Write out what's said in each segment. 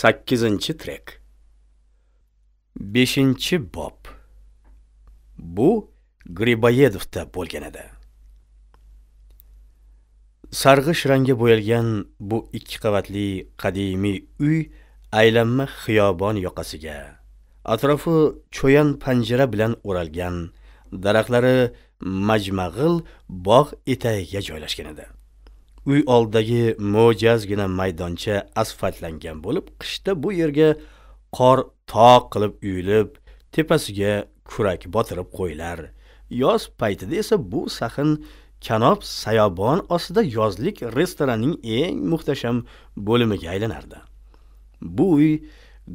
sakkizinchi trek beshinchi bob bu griboyedovda bo'lgan edi sarg'ish rangga bo'yalgan bu ikki qavatli qadimiy uy aylanma xiyobon yoqasiga atrofi cho'yan panjara bilan o'ralgan daraxtlari majmag'il bog' etagiga joylashgan edi uy oldidagi mo'jazgina maydoncha asfaltlangan bo'lib qishda bu yerga qor tog' qilib uyilib tepasiga kurak botirib qo'yilar yoz paytida esa bu sahin kanob sayobon ostida yozlik restoranning eng muhtasham bo'limiga aylanardi bu uy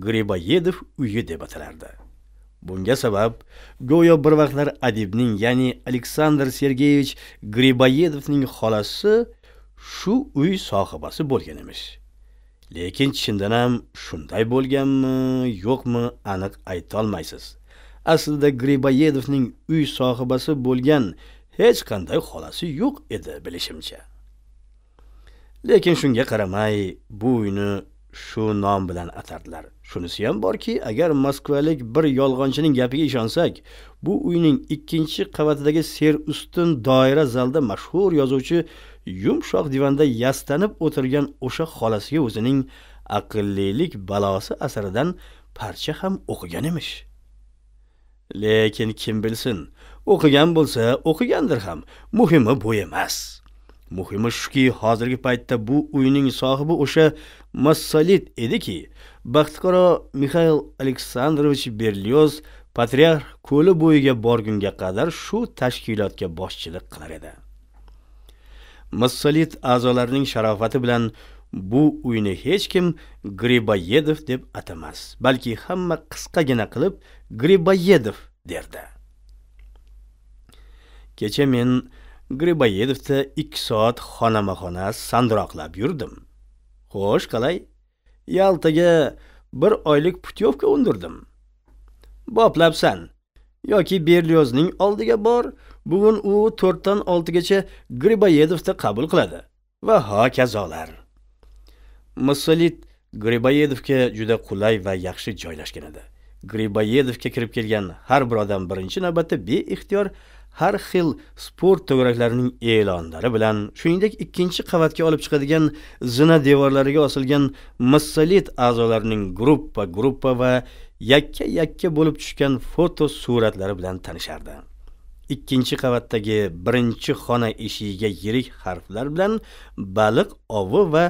griboyedov uyi deb atalardi bunga sabab go'yo bir vaqtlar adibning ya'ni aleksandr sergeyevich griboyedovning xolasi shu uy sohibasi bo'lgan emish lekin chindan ham shunday bo'lganmi yo'qmi aniq aytolmaysiz aslida gribayedovning uy sohibasi bo'lgan hech qanday xolasi yo'q edi bilishimcha lekin shunga qaramay bu uyni shu nom bilan atardilar shunisi ham borki agar moskvalik bir yolg'onchining gapiga ishonsak bu uyning ikkinchi qavatidagi serustun doira zalda mashhur yozuvchi yumshoq divanda yastanib o'tirgan o'sha xolasiga o'zining aqllilik balosi asaridan parcha ham o'qigan emish lekin kim bilsin o'qigan bo'lsa o'qigandir ham muhimi bu emas muhimi shuki hozirgi paytda bu uyning sohibi o'sha massalit ediki baxtiqaro mixail aleksandrovich berlioz patriarx ko'li bo'yiga borgunga qadar shu tashkilotga boshchilik qilar edi massolit a'zolarining sharofati bilan bu uyni hech kim griboyedov deb atamas balki hamma qisqagina qilib griboyedov derdi kecha men griboyedovda ikki soat xonama xona sandroqlab yurdim xo'sh qalay yaltaga bir oylik putyovka undirdim boplabsan yoki berlyozning oldiga bor bugun u to'rtdan oltigacha griboyedovda qabul qiladi va hokazolar mussolit griboyedovga juda qulay va yaxshi joylashgan edi griboyedovga kirib kelgan har bir odam birinchi navbatda beixtiyor har xil sport to'garaklarining e'lonlari bilan shuningdek ikkinchi qavatga olib chiqadigan zina devorlariga osilgan massalit a'zolarining gruppa gruppa va yakka yakka bo'lib tushgan foto suratlari bilan tanishardi ikkinchi qavatdagi birinchi xona eshigiga yirik harflar bilan baliq ovi va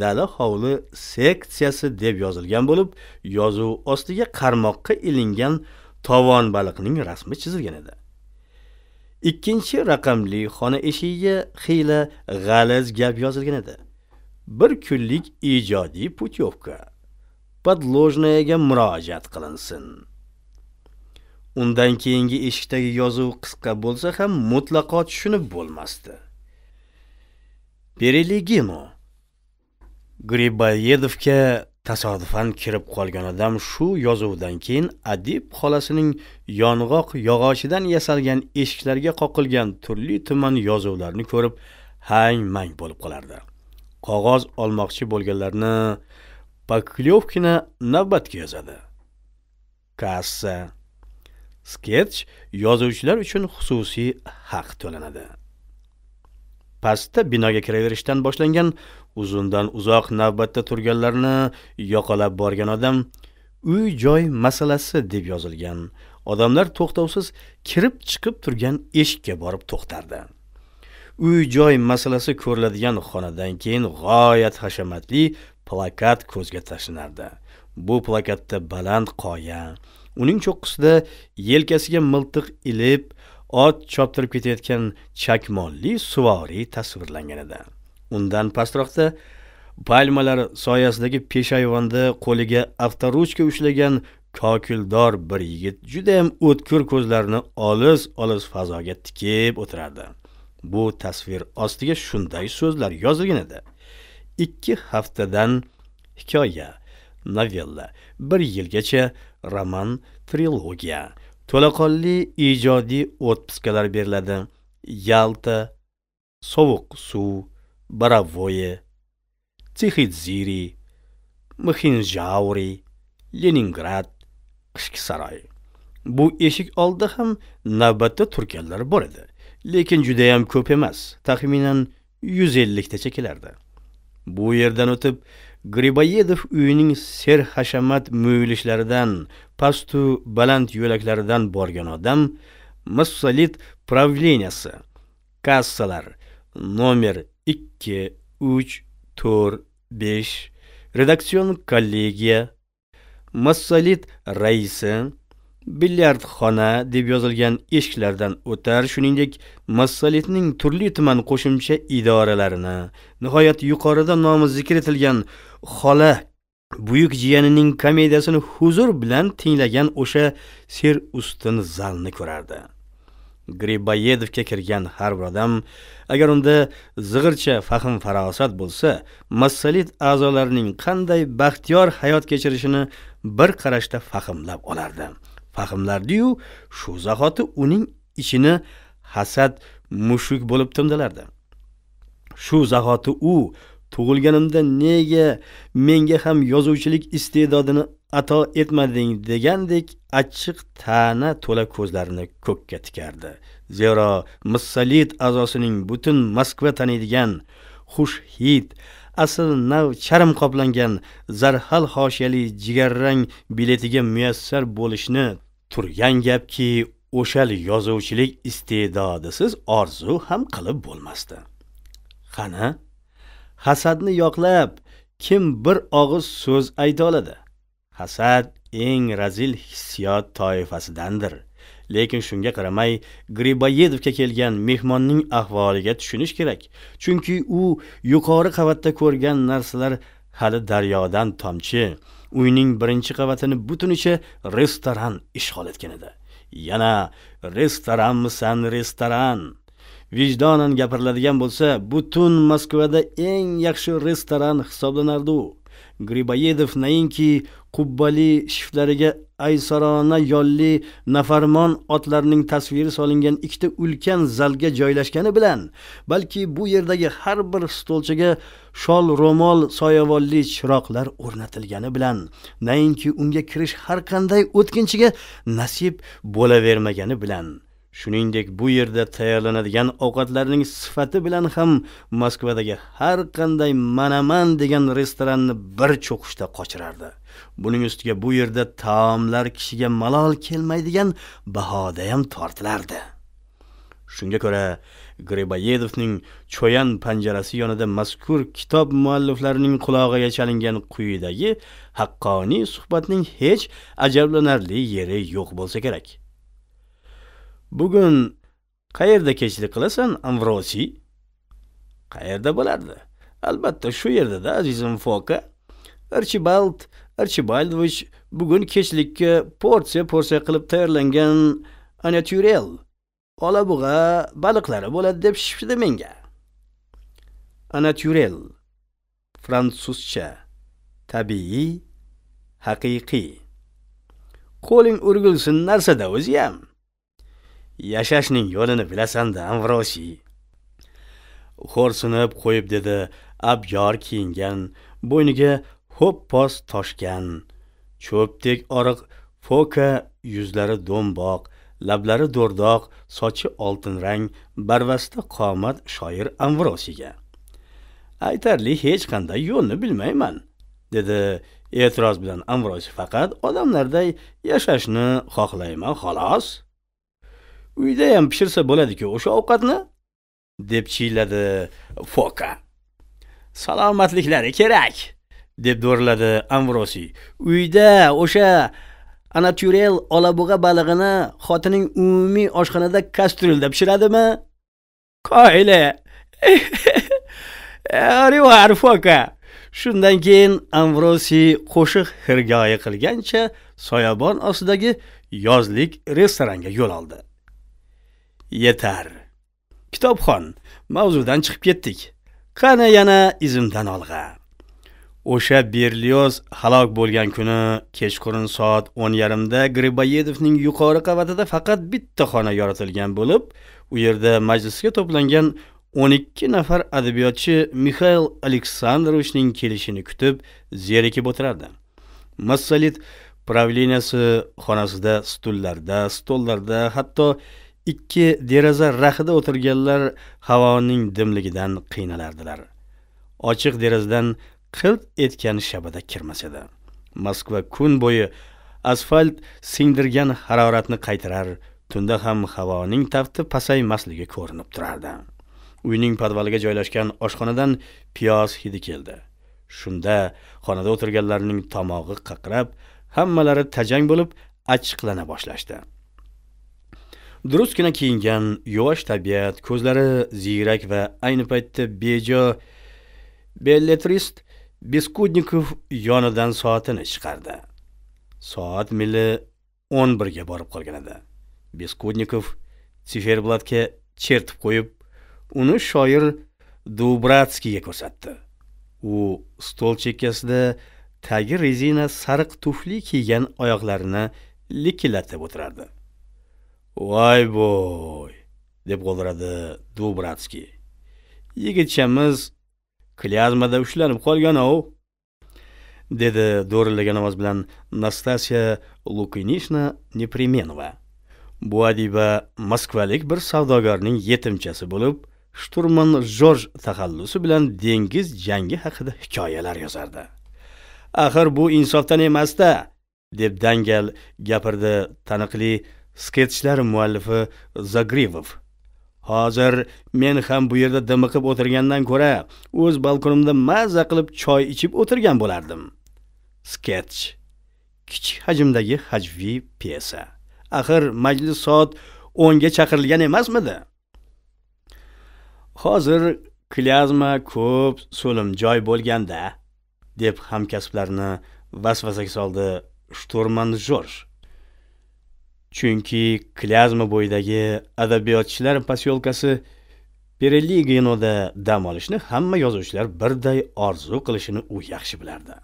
dala hovli seksiyasi deb yozilgan bo'lib yozuv ostiga qarmoqqa ilingan tovon baliqning rasmi chizilgan edi ikkinchi raqamli xona eshigiga xiyla g'aliz gap yozilgan edi bir kunlik ijodiy putyovka podložnayaga murojaat qilinsin undan keyingi eshikdagi yozuv qisqa bo'lsa ham mutlaqo tushunib bo'lmasdi bereligino gribayedovga tasodifan kirib qolgan odam shu yozuvdan keyin adib xolasining yong'oq yog'ochidan yasalgan eshiklarga qoqilgan turli tuman yozuvlarni ko'rib hang-mang bo'lib qolardi. Qog'oz olmoqchi bo'lganlarni paklyovkina navbatga yozadi. Kassa sketch yozuvchilar uchun xususiy haq to'lanadi pastda binoga kiraverishdan boshlangan uzundan uzoq navbatda turganlarni yoqalab borgan odam uy joy masalasi deb yozilgan odamlar to'xtovsiz kirib chiqib turgan eshikka borib to'xtardi uy joy masalasi ko'riladigan xonadan keyin g'oyat hashamatli plakat ko'zga tashlanardi bu plakatda baland qoya uning cho'qqisida yelkasiga miltiq ilib ot choptirib ketayotgan chakmonli suvoriy tasvirlangan edi undan pastroqda palmalar soyasidagi peshayvonda qo'liga avtoruchka ushlagan kokildor bir yigit judayam o'tkir ko'zlarini olis olis fazoga tikib o'tirardi bu tasvir ostiga shunday so'zlar yozilgan edi ikki haftadan hikoya novella bir yilgacha roman trilogiya to'laqonli ijodiy otpiskalar beriladi yalta sovuq suv baravoyi tixidзири mixinjauri leningrad qishki saroy bu eshik oldida ham navbatda turganlar bor edi lekin judayam ko'p emas taxminan yuz elliktacha kelardi bu yerdan o'tib Griboyedov uyining serhashamat muyulishlaridan, pastu baland yo'laklaridan borgan odam Massalit правлениясы kassalar номер 2, 3, 4, 5, redaksion kollegiya, Massalit raisi bilyard xona deb yozilgan eshiklardan o'tar shuningdek massaletning turli tuman qo'shimcha idoralarini nihoyat yuqorida nomi zikr etilgan xola buyuk jiyanining komediyasini huzur bilan tinglagan o'sha ser ustun zalni ko'rardi gribayedovga kirgan har bir odam agar unda zig'ircha fahm farosat bo'lsa massalit a'zolarining qanday baxtiyor hayot kechirishini bir qarashda fahmlab olardi fahmlardiyu shu zahoti uning ichini hasad mushuk bo'lib tindilardi shu zahoti u tug'ilganimda nega menga ham yozuvchilik iste'dodini ato etmading degandek achchiq ta'na to'la ko'zlarini ko'kka tikardi zero missalit a'zosining butun moskva taniydigan xushhid asl nav charm qoplangan zarhal hoshiyali jigarrang biletiga muyassar bo'lishni turgan gapki o'shal yozuvchilik iste'dodisiz orzu ham qilib bo'lmasdi qani hasadni yoqlab kim bir og'iz so'z ayta oladi hasad eng razil hissiyot toifasidandir lekin shunga qaramay griboyedovga kelgan mehmonning ahvoliga tushunish kerak chunki u yuqori qavatda ko'rgan narsalar hali daryodan tomchi uyning birinchi qavatini butunicha restoran ishg'ol etgan edi yana restoranmisan restoran vijdonan gapiriladigan bo'lsa butun moskvada eng yaxshi restoran hisoblanardi u griboyedov nainki qubbali shiftlariga aysarona yolli nafarmon otlarning tasviri solingan ikkita ulkan zalga joylashgani bilan balki bu yerdagi har bir stolchaga shol ro'mol soyavonli chiroqlar o'rnatilgani bilan nainki unga kirish har qanday o'tkinchiga nasib bo'lavermagani bilan shuningdek bu yerda tayyorlanadigan ovqatlarning sifati bilan ham moskvadagi har qanday manaman degan restoranni bir cho'qishda qochirardi buning ustiga bu yerda taomlar kishiga malol kelmaydigan bahoda ham tortilardi shunga ko'ra griboyedovning cho'yan panjarasi yonida mazkur kitob mualliflarining qulog'iga chalingan quyidagi haqqoniy suhbatning hech ajablanarli yeri yo'q bo'lsa kerak bugun qayerda kechlik qilasan amvrosiy qayerda bo'lardi albatta shu yerdada azizim foka archibald archibaldovich bugun kechlikka porsiya porsiya qilib tayyorlangan anatyurel olabug'a baliqlari bo'ladi deb shipshidi menga anatyurel fransuzcha tabiiy haqiqiy qo'ling urgilsin narsada o'ziyam yashashning yo'lini bilasanda amvrosiy xo'rsinib qo'yib dedi abyor kiyingan bo'yniga ho'ppoz toshgan cho'pdek oriq foka yuzlari do'mboq lablari do'rdoq sochi oltinrang barvasta qomat shoir amvrosiyga aytarli hech qanday yo'lni bilmayman dedi e'tiroz bilan amvrosiy faqat odamlarday yashashni xohlayman xolos uyda ham pishirsa bo'ladi-ku o'sha ovqatni deb chiyladi foka salomatliklari kerak deb do'rladi amvrosiy uyda o'sha anatyurel olabug'a balig'ini xotining umumiy oshxonada kastrulda pishiradimi koyli rivar foka shundan keyin amvrosiy qo'shiq xirgoyi qilgancha soyabon ostidagi yozlik restoranga yo'l oldi yetar kitobxon mavzudan chiqib ketdik qani yana izimdan olg'a o'sha berlioz halok bo'lgan kuni kechqurun soat o'n yarimda griboyedovning yuqori qavatida faqat bitta xona yoritilgan bo'lib u yerda majlisga to'plangan o'n ikki nafar adabiyotchi mixail aleksandrovichning kelishini kutib zerikib o'tirardi massalit правлениясы xonasida stullarda stollarda hatto ikki deraza raxida o'tirganlar havoning dimligidan qiynalardilar ochiq derazadan qilt etgan shabada kirmas edi moskva kun bo'yi asfalt singdirgan haroratni qaytarar tunda ham havoning tafti pasaymasligi ko'rinib turardi uyning podvaliga joylashgan oshxonadan piyoz hidi keldi shunda xonada o'tirganlarning tomog'i qaqrab hammalari tajang bo'lib achchiqlana boshlashdi durustgina kiyingan yuvosh tabiat ko'zlari ziyrak va ayni paytda bejo belletrist beskudnikov yonidan soatini chiqardi soat mili o'n birga borib qolgan edi beskudnikov siferblatga chertib qo'yib uni shoir dubratskiyga ko'rsatdi u stol chekkasida tagi rezina sariq tufli kiygan oyoqlarini likillatib o'tirardi voy bo'y deb g'o'ldiradi dubratskiy yigitchamiz klyazmada ushlanib qolgan-ov, dedi do'rillagan ovoz bilan Nastasiya Lukinishna Neprimenova. Bu adiba moskvalik bir savdogarning yetimchasi bo'lib, shturman Jorj taxallusi bilan dengiz jangi haqida hikoyalar yozardi. Axir bu insofdan emasda deb dangal gapirdi taniqli sketchlar muallifi zagrivov Hozir men ham bu yerda dimiqib o'tirgandan ko'ra o'z balkonimda mazza qilib choy ichib o'tirgan bo'lardim. Sketch. Kichik hajmdagi hajviy pyesa. Axir majlis soat 10 ga chaqirilgan emasmidi? Hozir klyazma ko'p so'lim joy bo'lganda deb hamkasblarini vasvasaga soldi Shturman Jorj. Chunki Klyazma bo'yidagi adabiyotchilar posyolkasi Pereliginoda dam olishni hamma yozuvchilar birday orzu qilishini u yaxshi bilardi.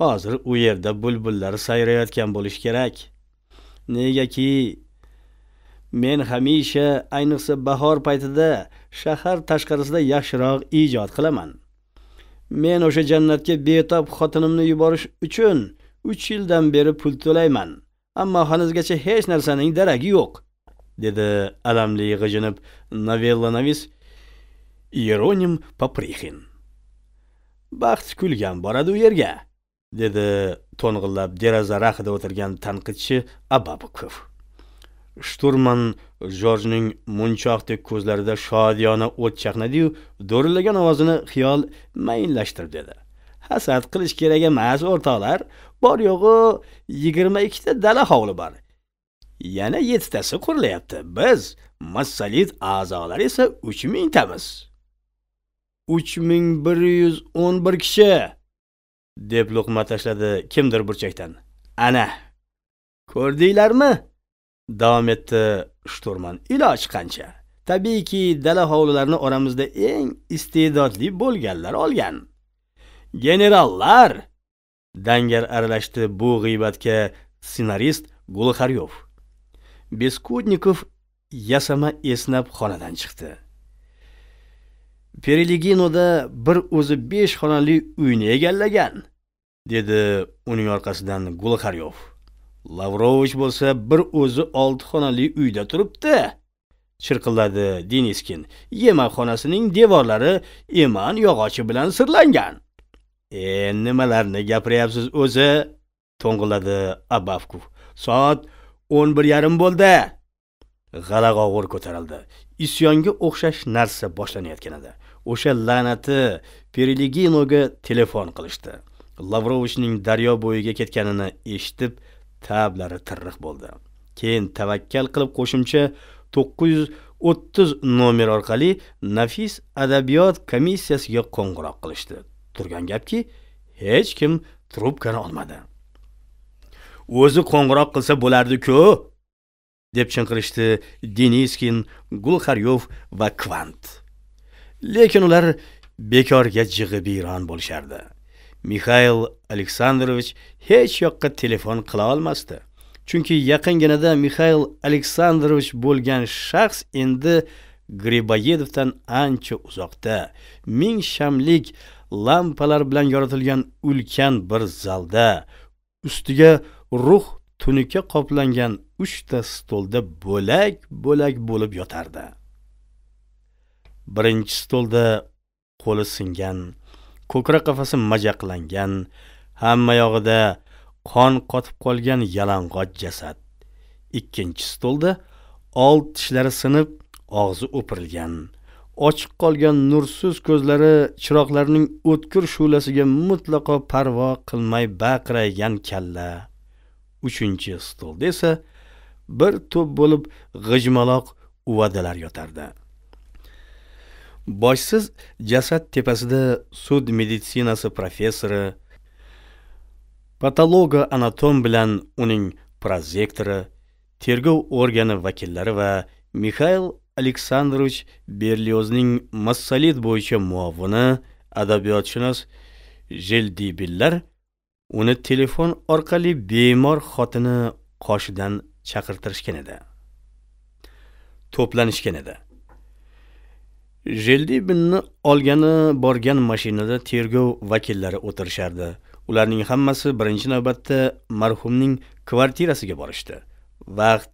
Hozir u yerda bulbullar sayrayotgan bo'lishi kerak. Negaki Men hamisha, ayniqsa bahor paytida shahar tashqarisida yaxshiroq ijod qilaman. Men o'sha jannatga betob xotinimni yuborish uchun 3 yildan beri pul to'layman. ammo hanuzgacha hech narsaning daragi yo'q dedi alamli g'ijinib navis yeronim paprixin baxt kulgan boradi u yerga dedi to'ng'illab deraza raxida o'tirgan tanqidchi ababukov shturman jorjning munchoqdek ko'zlarida shodiyona o't chaqnadiyu do'rillagan ovozini xiyol mayinlashtirib dedi hasad qilish kerak emas o'rtoqlar bor yo'g'i yigirma ikkita dala hovli bor yana yettitasi qurilyapti biz massalit a'zolari esa uch mingtamiz uch ming bir yuz o'n bir kishi deb luqma tashladi kimdir burchakdan ana ko'rdinglarmi davom etdi shturman iloji qancha tabiiyki dala hovlilarni oramizda eng iste'dodli bo'lganlar olgan generallar dangar aralashdi bu g'iybatga ssenarist gulxaryov beskudnikov yasama esnab xonadan chiqdi Pereliginoda bir o'zi 5 xonali uyni egallagan dedi uning orqasidan gulxaryov lavrovich bo'lsa bir o'zi 6 xonali uyda turibdi chirqilladi deniskin yemakxonasining devorlari eman yog'ochi bilan sirlangan e nimalarni gapiryapsiz o'zi to'ng'iladi abavkov soat o'n bir yarim bo'ldi g'alag'ovur ko'tarildi isyonga o'xshash narsa boshlanayotgan edi o'sha la'nati pereliginoga telefon qilishdi lavrovichning daryo bo'yiga ketganini eshitib tablari tirriq bo'ldi keyin tavakkal qilib qo'shimcha to'qqiz yuz o'ttiz nomer orqali nafis adabiyot komissiyasiga qo'ng'iroq qilishdi turgan gapki hech kim trubkani olmadi o'zi qo'ng'iroq qilsa bo'lardi-ku deb chinqirishdi deniskin gulxaryov va kvant lekin ular bekorga jig'i biyron bo'lishardi mixail aleksandrovich hech yoqqa telefon qila olmasdi chunki yaqinginada mixail aleksandrovich bo'lgan shaxs endi griboyedovdan ancha uzoqda ming shamlik lampalar bilan yoritilgan ulkan bir zalda ustiga ruh tunika qoplangan uchta stolda bo'lak bo'lak bo'lib yotardi birinchi stolda qo'li singan ko'krak qafasi majaqlangan hamma yog'ida qon qotib qolgan yalang'och jasad ikkinchi stolda old tishlari sinib og'zi o'pirilgan ochiq qolgan nursiz ko'zlari chiroqlarning o'tkir shu'lasiga mutlaqo parvo qilmay baqiraygan kalla uchinchi stolda esa bir to'p bo'lib g'ijmaloq uvadalar yotardi boshsiz jasad tepasida sud meditsinasi professori patologa anatom bilan uning prozektori tergov organi vakillari va mixail Aleksandrovich Berliozning massalit bo'yicha muavvini adabiyotshunos Jeldibillar uni telefon orqali bemor xotini qoshidan chaqirtirishgan edi. To'planishgan edi. Jeldibinni olgani borgan mashinada tergov vakillari o'tirishardi. Ularning hammasi birinchi navbatda marhumning kvartirasiga borishdi. Vaqt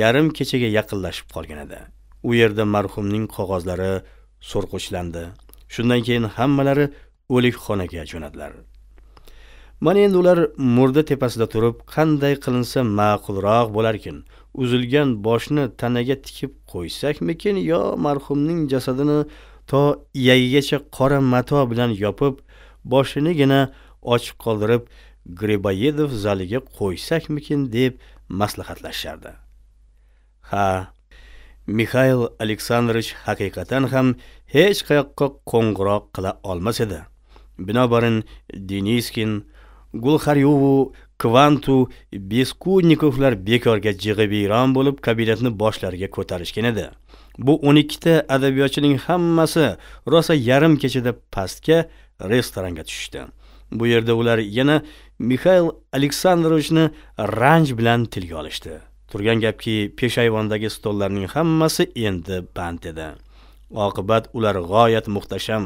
yarim kechaga yaqinlashib qolgan edi. u yerda marhumning qog'ozlari so'rg'ichlandi shundan keyin hammalari o'likxonaga jo'nadilar mana endi ular murda tepasida turib qanday qilinsa ma'qulroq bo'larkin uzilgan boshni tanaga tikib qo'ysakmikin yo marhumning jasadini to iyagigacha qora mato bilan yopib boshinigina ochiq qoldirib griboyedov zaliga qo'ysakmikin deb maslahatlashishardi ha mixail aleksandrovich haqiqatan ham hech qayoqqa qo'ng'iroq qila olmas edi binobarin deniskin gulxaryovu kvantu Beskudnikovlar bekorga jig'ib eron bo'lib kabinetni boshlariga ko'tarishgan edi bu 12 ta adabiyotchining hammasi rosa yarim kechada pastga restoranga tushdi. bu yerda ular yana Mikhail aleksandrovichni ranj bilan tilga olishdi turgan gapki peshayvondagi stollarning hammasi endi band edi oqibat ular g'oyat muhtasham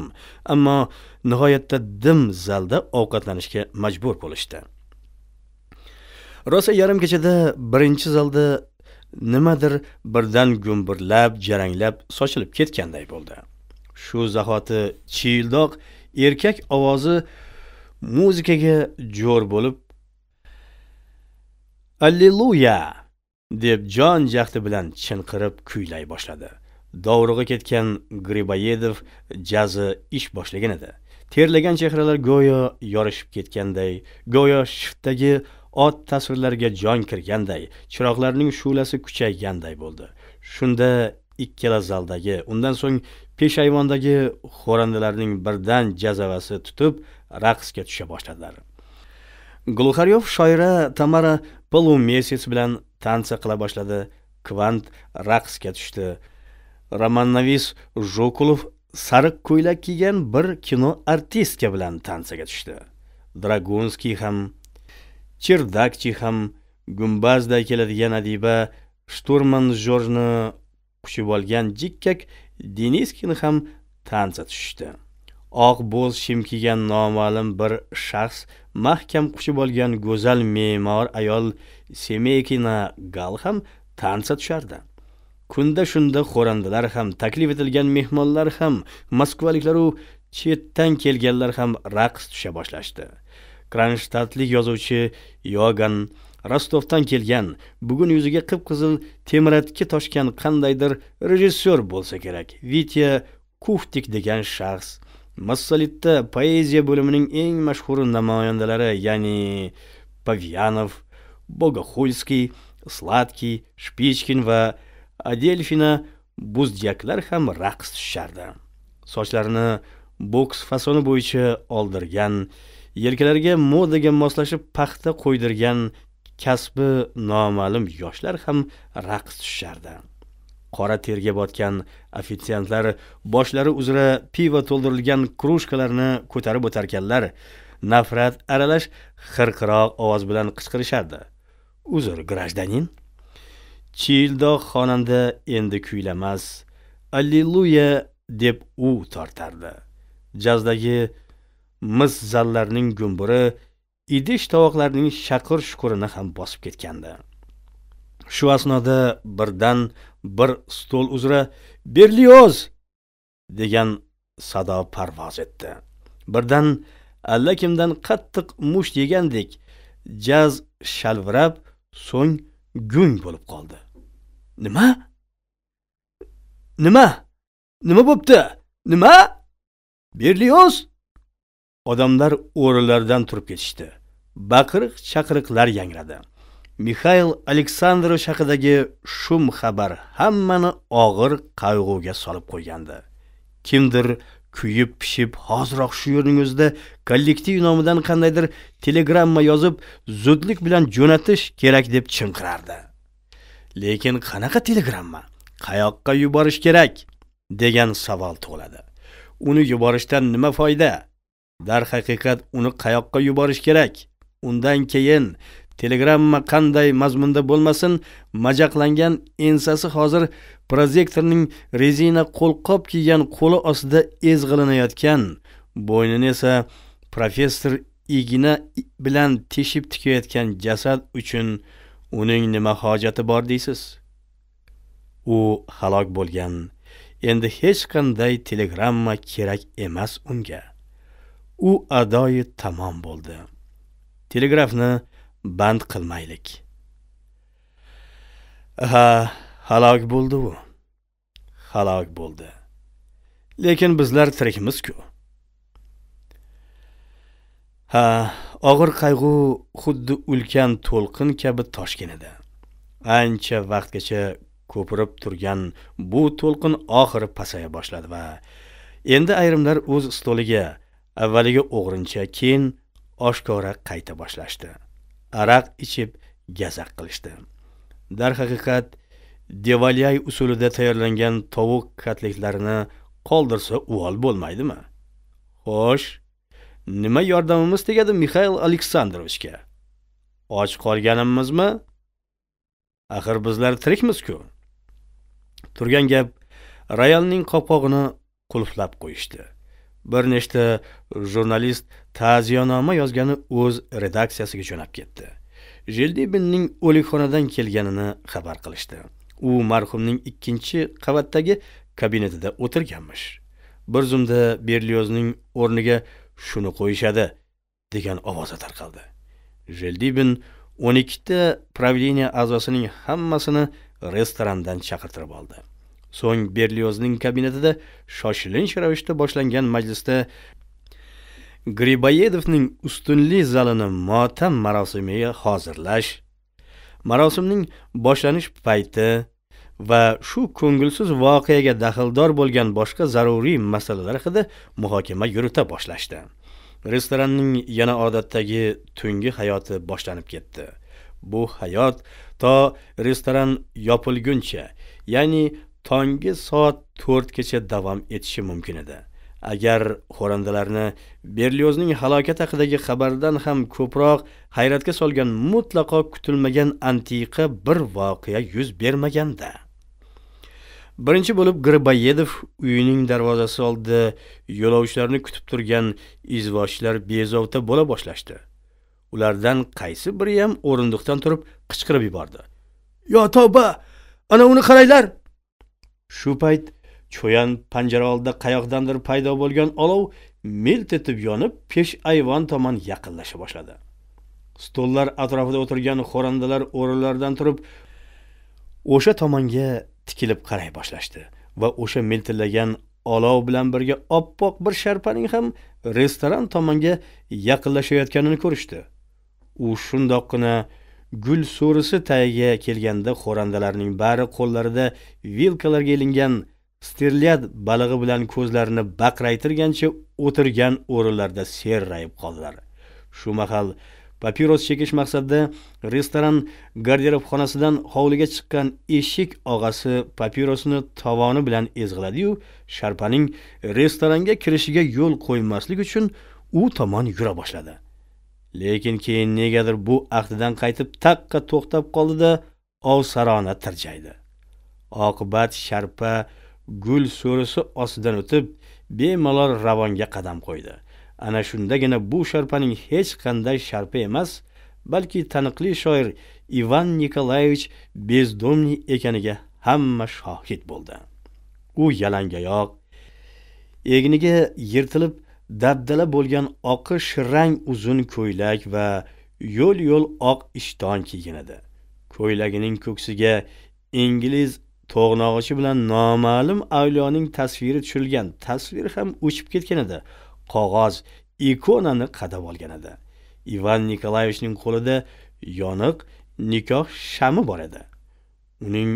ammo nihoyatda dim zalda ovqatlanishga majbur bo'lishdi rosa yarim kechada birinchi zalda nimadir birdan gumburlab jaranglab sochilib ketganday bo'ldi shu zahoti chiyildoq erkak ovozi muzikaga jo'r bo'lib alleluya deb jon jahdi bilan chinqirib kuylay boshladi dovrug'i ketgan griboyedov jazi ish boshlagan edi terlagan chehralar go'yo yorishib ketganday go'yo shiftdagi ot tasvirlariga jon kirganday chiroqlarning shu'lasi kuchayganday bo'ldi shunda ikkala zaldagi undan so'ng peshayvondagi xo'randalarning birdan jazavasi tutib raqsga tusha boshladilar gulxaryov shoira tamara polumesis bilan tansa qila boshladi kvant raqsga tushdi romannavis jokulov sariq ko'ylak kiygan bir kino artistka bilan tansaga tushdi dragunskiy ham cherdakchi ham gumbazday keladigan adiba shturman jorjni quchib olgan jikkak deniskin ham tansa tushishdi oq bo'z shim kiygan noma'lum bir shaxs mahkam quchib olgan go'zal me'mor ayol semekina gal ham tansa tushardi kunda shunda xo'randalar ham taklif etilgan mehmonlar ham moskvaliklaru chetdan kelganlar ham raqs tusha boshlashdi kranshtatlik yozuvchi yogan rostovdan kelgan bugun yuziga qip qizil temiratki toshgan qandaydir rejissyor bo'lsa kerak vitya kuftik degan shaxs Massolidda poeziya bo'limining eng mashhur namoyandalari, ya'ni Pavyanov, Bogohulskiy, Sladkiy, Shpichkin va Adelfina buzdyaklar ham raqs tushardi. Sochlarini boks fasoni bo'yicha oldirgan, yelkalariga modaga moslashib paxta qo'ydirgan kasbi noma'lum yoshlar ham raqs tushardi. qora terga botgan ofitsiantlar boshlari uzra pivo to'ldirilgan krujkalarni ko'tarib o'tarkanlar nafrat aralash xirqiroq ovoz bilan qichqirishardi uzr grajdanin chiyildoq xonanda endi kuylamas alleluya deb u tortardi jazdagi mis zallarning gumburi idish tovoqlarning shaqir shuqurini ham bosib ketgandi shu asnoda birdan bir stol uzra berlioz degan sado parvoz etdi birdan allakimdan qattiq musht yegandek jaz shalvirab so'ng gung bo'lib qoldi nima nima nima bo'pti nima berlioz odamlar o'rinlaridan turib ketishdi baqiriq chaqiriqlar yangradi mixail aleksandrovich haqidagi shum xabar hammani og'ir qayg'uga solib qo'ygandi kimdir kuyib pishib hozirroq shu yerning o'zida kollektiv nomidan qandaydir telegramma yozib zudlik bilan jo'natish kerak deb chinqirardi lekin qanaqa telegramma qayoqqa yuborish kerak degan savol tug'iladi uni yuborishdan nima foyda darhaqiqat uni qayoqqa yuborish kerak undan keyin telegramma qanday mazmunda bo'lmasin majaqlangan ensasi hozir proyektorning rezina qo'lqop kiygan qo'li ostida ezg'ilinayotgan bo'ynini esa professor igna bilan teshib tikayotgan jasad uchun uning nima hojati bor deysiz u halok bo'lgan endi hech qanday telegramma kerak emas unga u adoyi tamom bo'ldi telegrafni band qilmaylik ha halok bo'ldi u halok bo'ldi lekin bizlar tirikmiz-ku. ha og'ir qayg'u xuddi ulkan to'lqin kabi toshganida ancha vaqtgacha ko'pirib turgan bu to'lqin oxiri pasaya boshladi va endi ayrimlar o'z stoliga avvaliga o'g'rincha keyin oshkora qayta boshlashdi aroq ichib gazak qilishdi darhaqiqat devalyay usulida tayyorlangan tovuq kotletlarini qoldirsa uvol bo'lmaydimi xo'sh nima yordamimiz tegadi mixail aleksandrovichga och qolganimizmi axir bizlar tirikmiz-ku. turgan gap rayalning qopqog'ini qulflab qo'yishdi bir nechta jurnalist ta'ziyonoma yozgani o'z redaksiyasiga jo'nab ketdi jeldibinning o'likxonadan kelganini xabar qilishdi u marhumning ikkinchi qavatdagi kabinetida o'tirganmish bir zumda berliozning o'rniga shuni qo'yishadi degan ovoza tarqaldi jeldibin o'n ikkita правление a'zosining hammasini restorandan chaqirtirib oldi So'ng Berliozning kabinetida shoshilinch ravishda boshlangan majlisda gribayedovning ustunli zalini motam marosimiga hozirlash, marosimning boshlanish payti va shu ko'ngilsiz voqeaga daxldor bo'lgan boshqa zaruriy masalalar haqida muhokama yurita boshlashdi. Restoranning yana odatdagi tungi hayoti boshlanib ketdi. Bu hayot to restoran yopilguncha, ya'ni tongi soat to'rtgacha davom etishi mumkin edi agar xo'randalarni berliozning halokati haqidagi xabardan ham ko'proq hayratga solgan mutlaqo kutilmagan antiqa bir voqea yuz bermaganda birinchi bo'lib griboyedov uyining darvozasi oldida yo'lovchilarni kutib turgan izvoshchilar bezovta bo'la boshlashdi ulardan qaysi biri ham o'rindiqdan turib qichqirib yubordi yo tavba ana uni qaranglar shu payt cho'yan panjara oldida qayoqdandir paydo bo'lgan olov milt etib yonib pesh ayvon tomon yaqinlasha boshladi stollar atrofida o'tirgan xo'randalar o'rinlaridan turib o'sha tomonga tikilib qaray boshlashdi va o'sha miltillagan olov bilan birga oppoq bir sharpaning ham restoran tomonga yaqinlashayotganini ko'rishdi u shundoqqina gul so'risi tagiga kelganda xo'randalarning bari qo'llarida vilkalarga ilingan sterlyat balig'i bilan ko'zlarini baqraytirgancha o'tirgan o'rinlarda serrayib qoldilar shu mahal papiros chekish maqsadida restoran garderobxonasidan hovliga chiqqan eshik og'asi papirosni tovoni bilan ezg'iladiyu sharpaning restoranga kirishiga yo'l qo'ymaslik uchun u tomon yura boshladi lekin keyin negadir bu ahdidan qaytib taqqa to'xtab qoldida ovsarona tirjaydi oqibat sharpa gul so'risi ostidan o'tib bemalol ravonga qadam qo'ydi ana shundagina bu sharpaning hech qanday sharpa emas balki taniqli shoir ivan nikolayevich bezdomniy ekaniga hamma shohid bo'ldi u yalangoyoq egniga yirtilib dabdala bo'lgan oqish rang uzun ko'ylak va yo'l yo'l oq ishton kiygan edi ko'ylagining ko'ksiga ingliz to'g'nog'ichi bilan noma'lum avliyoning tasviri tushilgan tasvir ham o'chib ketgan edi qog'oz ikonani qadab olgan edi ivan nikolayevichning qo'lida yoniq nikoh shami bor edi uning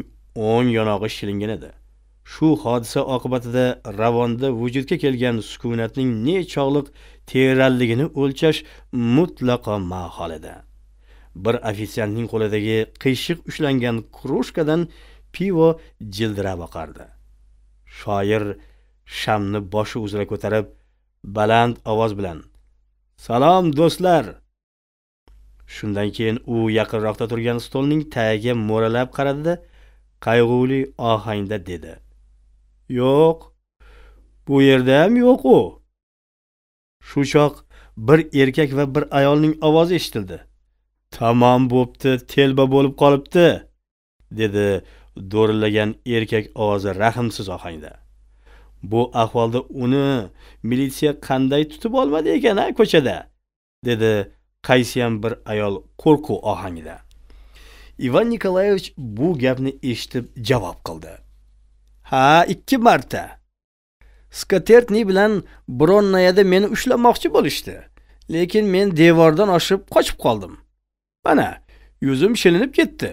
o'ng yonog'i shilingan edi shu hodisa oqibatida ravonda vujudga kelgan sukunatning nechog'liq teranligini o'lchash mutlaqo mahol edi bir ofitsiantning qo'lidagi qiyshiq ushlangan krujkadan pivo jildira oqardi shoir shamni boshi uzra ko'tarib baland ovoz bilan salom do'stlar shundan keyin u yaqinroqda turgan stolning tagiga mo'ralab qaradida qayg'uli ohangda dedi yo'q bu yerda ham yo'q u shu choq bir erkak va bir ayolning ovozi eshitildi tamom bo'pti telba bo'lib qolibdi dedi do'rillagan erkak ovozi rahmsiz ohangda bu ahvolda uni militsiya qanday tutib olmadi ekan a ko'chada dedi qaysiyam bir ayol qo'rquv ohangida ivan nikolayevich bu gapni eshitib javob qildi ha ikki marta skatertni bilan bronnayada meni ushlamoqchi bo'lishdi lekin men devordan oshib qochib qoldim mana yuzim shilinib ketdi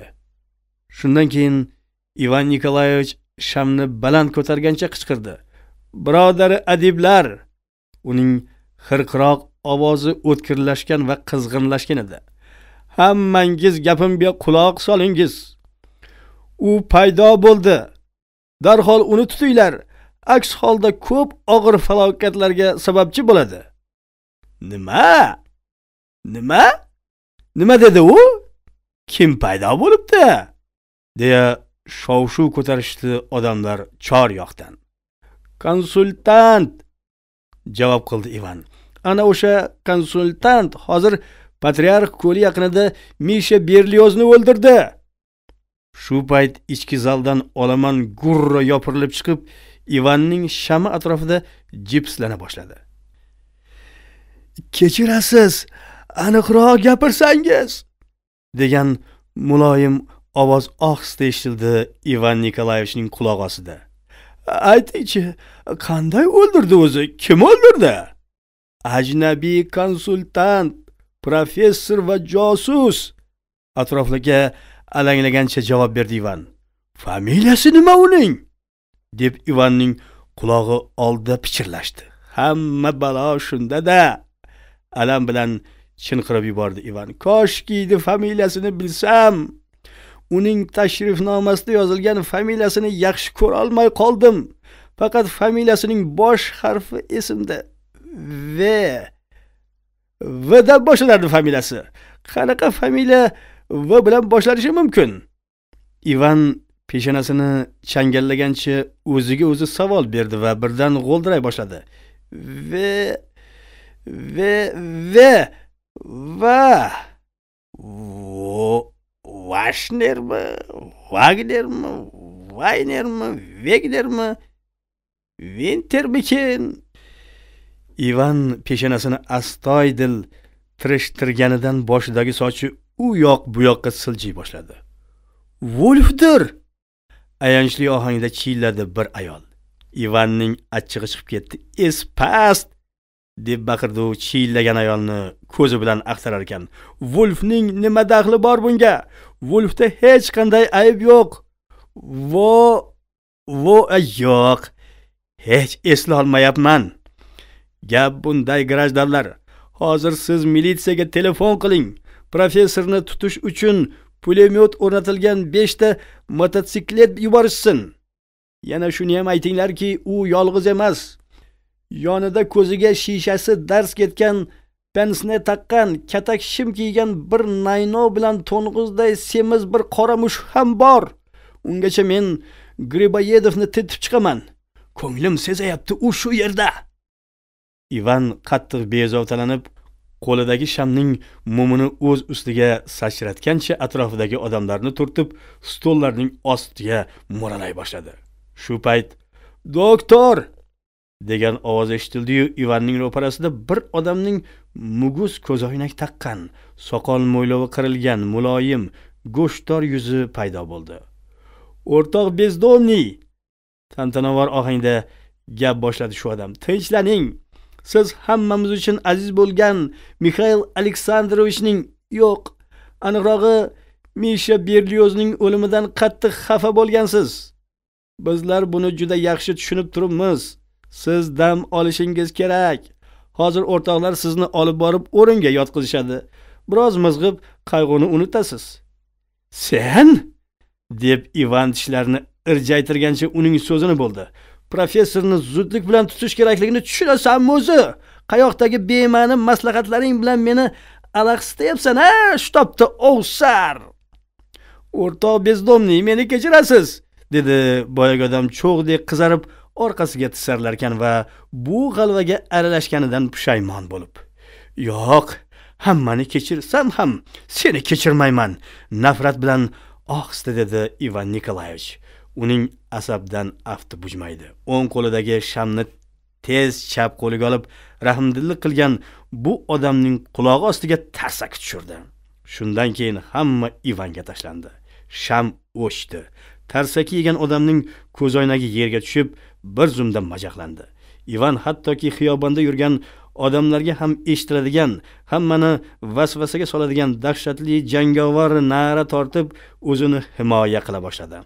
shundan keyin ivan nikolayevich shamni baland ko'targancha qichqirdi birodari adiblar uning xirqiroq ovozi o'tkirlashgan va qizg'inlashgan edi hammangiz gapimga quloq solingiz u paydo bo'ldi darhol uni tutinglar aks holda ko'p og'ir falokatlarga sababchi bo'ladi nima nima nima dedi u kim paydo bo'libdi deya shov shuv ko'tarishdi odamlar chor yoqdan konsultant javob qildi ivan ana o'sha konsultant hozir patriarx ko'li yaqinida misha berliozni o'ldirdi shu payt ichki zaldan olomon gurra yopirilib chiqib ivanning shami atrofida jipslana boshladi kechirasiz aniqroq gapirsangiz degan muloyim ovoz ohista eshitildi ivan nikolayevichning quloq ostida aytingchi qanday o'ldirdi o'zi kim o'ldirdi ajnabiy konsultant professor va josus atroflarga alanglagancha javob berdi ivan familiyasi nima uning deb ivanning qulog'i oldida pichirlashdi hamma balo shundada alam bilan chinqirib yubordi ivan koshki edi familiyasini bilsam uning tashrifnomasida yozilgan familiyasini yaxshi ko'rolmay qoldim faqat familiyasining bosh harfi esimda v v dan boshlanardi familiyasi qanaqa familiya va bilan boshlanishi mumkin ivan peshonasini changallagancha o'ziga o'zi savol berdi va birdan g'o'ldiray boshladi ve ve ve va vashnermi vagnermi vaynermi vegnermi vintermikin ivan peshonasini astoydil tirishtirganidan boshidagi sochi u yoq bu yoqqa siljiy boshladi vulfdir ayanchli ohangda chiyilladi bir ayol ivanning achchig'i chiqib ketdi es past deb baqirdi u chiyillagan ayolni ko'zi bilan axtarar ekan vulfning nima daxli bor bunga vulfda hech qanday ayb yo'q vo vo yo'q hech eslolmayapman gap bunday grajdanlar hozir siz militsiyaga telefon qiling professorni tutish uchun pulemyot o'rnatilgan 5 ta mototsiklet yuborishsin yana shuni ham aytinglarki u yolg'iz emas yonida ko'ziga shishasi dars ketgan pensne taqqan katak shim kiygan bir nayno bilan to'ng'izday semiz bir qora mushuk ham bor ungacha men griboyedovni tetib chiqaman ko'nglim sezayapti u shu yerda ivan qattiq bezovtalanib qo'lidagi shamning mumini o'z ustiga sachratgancha atrofidagi odamlarni turtib stollarning ostiga mo'ralay boshladi shu payt doktor degan ovoz eshitildiyu ivanning ro'parasida bir odamning muguz ko'zoynak taqqan soqol mo'ylovi qirilgan muloyim go'shtdor yuzi paydo bo'ldi o'rtoq bezdomniy tantanavor ohangda gap boshladi shu odam tinchlaning siz hammamiz uchun aziz bo'lgan mixail aleksandrovichning yo'q aniqrog'i misha berlyozning o'limidan qattiq xafa bo'lgansiz bizlar buni juda yaxshi tushunib turibmiz siz dam olishingiz kerak hozir o'rtoqlar sizni olib borib o'ringa yotqizishadi biroz mizg'ib qayg'uni unutasiz sen deb ivan tishlarini irjaytirgancha uning so'zini bo'ldi professorni zudlik bilan tutish kerakligini tushunasanmi o'zi qayoqdagi bema'ni maslahatlaring bilan meni alahsitayapsan a shu topda ovsar o'rtoq bezdomniy meni kechirasiz dedi boyagi odam cho'g'dek qizarib orqasiga tisarlarkan va bu g'alvaga aralashganidan pushaymon bo'lib yo'q hammani kechirsam ham seni kechirmayman nafrat bilan ohista dedi ivan nikolayevich uning asabdan afti bujmaydi o'ng qo'lidagi shamni tez chap qo'liga olib rahmdillik qilgan bu odamning qulog'i ostiga tarsaki tushirdi shundan keyin hamma ivanga tashlandi sham o'chdi tarsaki yegan odamning ko'zoynagi yerga tushib bir zumda majaqlandi ivan hattoki xiyobonda yurgan odamlarga ham eshitiladigan hammani vasvasaga soladigan dahshatli jangovar na'ra tortib o'zini himoya qila boshladi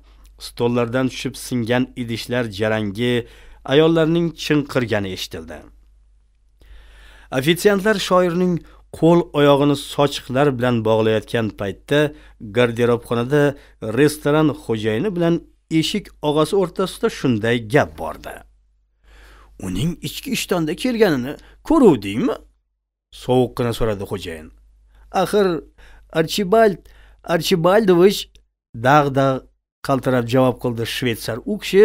stollardan tushib singan idishlar jarangi ayollarning chinqirgani eshitildi ofitsiantlar shoirning qo'l oyog'ini sochiqlar bilan bog'layotgan paytda garderobxonada restoran xo'jayini bilan eshik og'asi o'rtasida shunday gap bordi uning ichki ishtonda kelganini ko'ruvdingmi sovuqqina so'radi xo'jayin axir archibald archibaldovich dag'dag' qaltirab javob qildi shvetsar u kishi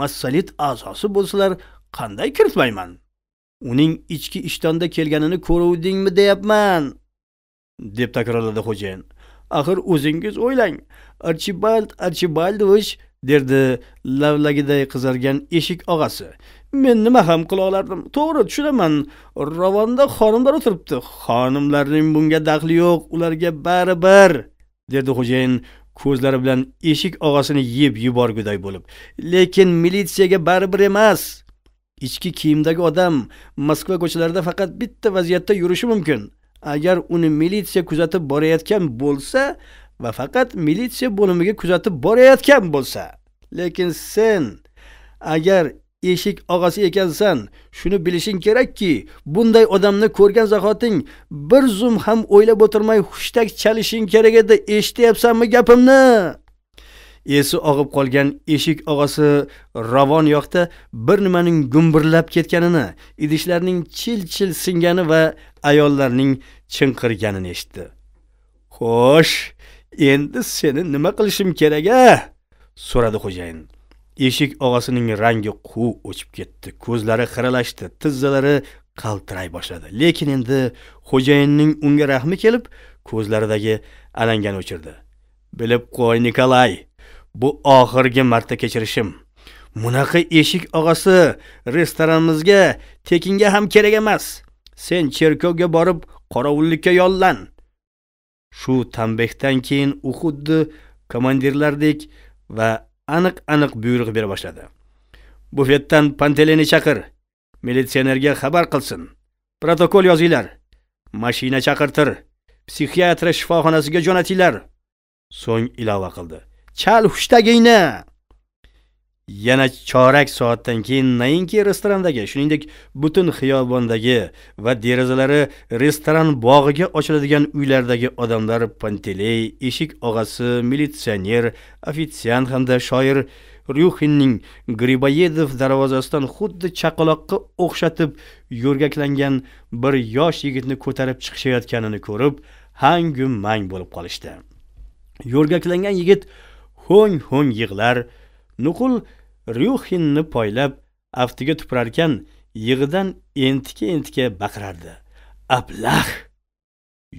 massalit a'zosi bo'lsalar qanday kiritmayman uning ichki ishtonda kelganini ko'ruvdingmi deyapman deb takrorladi xo'jayin axir o'zingiz o'ylang archibald archibaldovich derdi lavlagiday qizargan eshik og'asi men nima ham qila olardim to'g'ri tushunaman ravonda xonimlar o'tiribdi xonimlarning bunga daxli yo'q ularga baribir derdi xo'jayin ko'zlari bilan eshik og'asini yeb yuborguday bo'lib lekin militsiyaga baribir emas ichki kiyimdagi odam moskva ko'chalarida faqat bitta vaziyatda yurishi mumkin agar uni militsiya kuzatib borayotgan bo'lsa va faqat militsiya bo'limiga kuzatib borayotgan bo'lsa lekin sen agar eshik og'asi ekansan shuni bilishing kerakki bunday odamni ko'rgan zahoting bir zum ham o'ylab o'tirmay hushtak chalishing kerak edi eshityapsanmi gapimni esi og'ib qolgan eshik og'asi ravon yoqda bir nimaning gumburlab ketganini idishlarning chil chil singani va ayollarning chinqirganini eshitdi xo'sh endi seni nima qilishim kerak a so'radi xo'jayin eshik og'asining rangi quv o'chib ketdi ko'zlari xiralashdi tizzalari qaltiray boshladi lekin endi xo'jayinning unga rahmi kelib ko'zlaridagi alangani o'chirdi bilib qo'y nikolay bu oxirgi marta kechirishim bunaqa eshik og'asi restoranimizga tekinga ham kerak emas sen cherkovga borib qorovullikka yollan shu tanbehdan keyin u xuddi komandirlardek va aniq aniq buyruq bera boshladi bufetdan panteleni chaqir militsionerga xabar qilsin protokol yozinglar mashina chaqirtir psixiatra shifoxonasiga jo'natinglar so'ng ilova qildi chal hushtagingni yana chorak soatdan keyin nainki restorandagi shuningdek butun xiyobondagi va derazalari restoran bog'iga ochiladigan uylardagi odamlar panteley eshik og'asi militsioner ofitsiant hamda shoir ryuxinning griboyedov darvozasidan xuddi chaqaloqqa o'xshatib yo'rgaklangan bir yosh yigitni ko'tarib chiqishayotganini ko'rib hangu mang bo'lib qolishdi yo'rgaklangan yigit ho'ng ho'ng yig'lar nuqul ryuxinni poylab aftiga tupurarkan yig'idan entika entika baqirardi ablah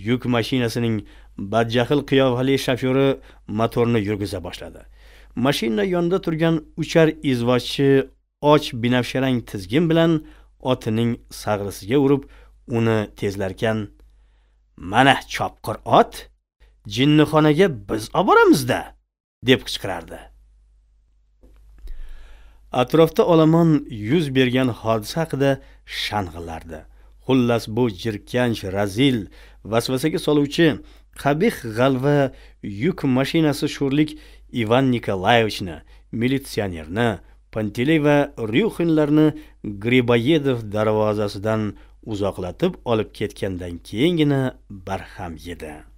yuk mashinasining badjahl qiyofali shofyori motorni yurgiza boshladi mashina yonida turgan uchar izvochchi och binafsharang tizgin bilan otining sag'risiga urib uni tezlarkan mana chopqir ot jinnixonaga biz oboramizda deb qichqirardi atrofda olomon yuz bergan hodisa haqida shang'illardi xullas bu jirkanch razil vasvasaga soluvchi qabih g'alva yuk mashinasi sho'rlik ivan nikolayevichni militsionerni panteley va ryuxinlarni griboyedov darvozasidan uzoqlatib olib ketgandan keyingina barham yedi